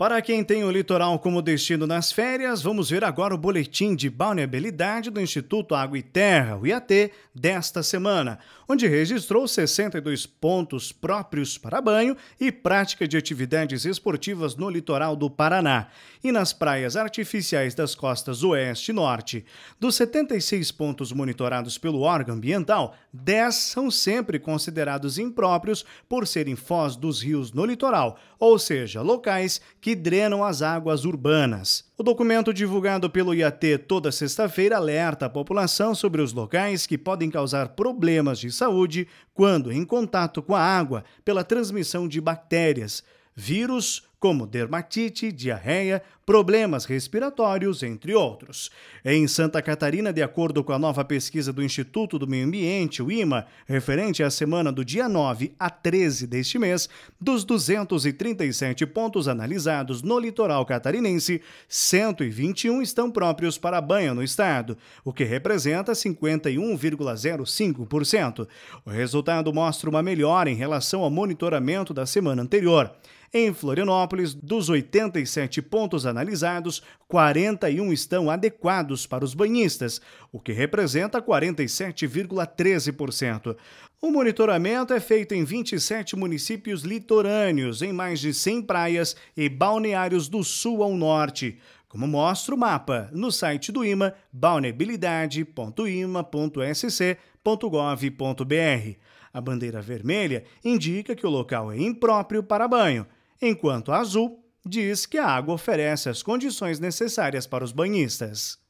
Para quem tem o litoral como destino nas férias, vamos ver agora o boletim de balneabilidade do Instituto Água e Terra, o IAT, desta semana, onde registrou 62 pontos próprios para banho e prática de atividades esportivas no litoral do Paraná e nas praias artificiais das costas oeste e norte. Dos 76 pontos monitorados pelo órgão ambiental, 10 são sempre considerados impróprios por serem foz dos rios no litoral, ou seja, locais que que drenam as águas urbanas. O documento divulgado pelo IAT toda sexta-feira alerta a população sobre os locais que podem causar problemas de saúde quando em contato com a água pela transmissão de bactérias, vírus como dermatite, diarreia, problemas respiratórios, entre outros. Em Santa Catarina, de acordo com a nova pesquisa do Instituto do Meio Ambiente, o IMA, referente à semana do dia 9 a 13 deste mês, dos 237 pontos analisados no litoral catarinense, 121 estão próprios para banho no estado, o que representa 51,05%. O resultado mostra uma melhora em relação ao monitoramento da semana anterior. Em Florianópolis, Florianópolis, dos 87 pontos analisados, 41 estão adequados para os banhistas, o que representa 47,13%. O monitoramento é feito em 27 municípios litorâneos, em mais de 100 praias e balneários do sul ao norte como mostra o mapa no site do IMA, balneabilidade.ima.sc.gov.br. A bandeira vermelha indica que o local é impróprio para banho enquanto a azul diz que a água oferece as condições necessárias para os banhistas.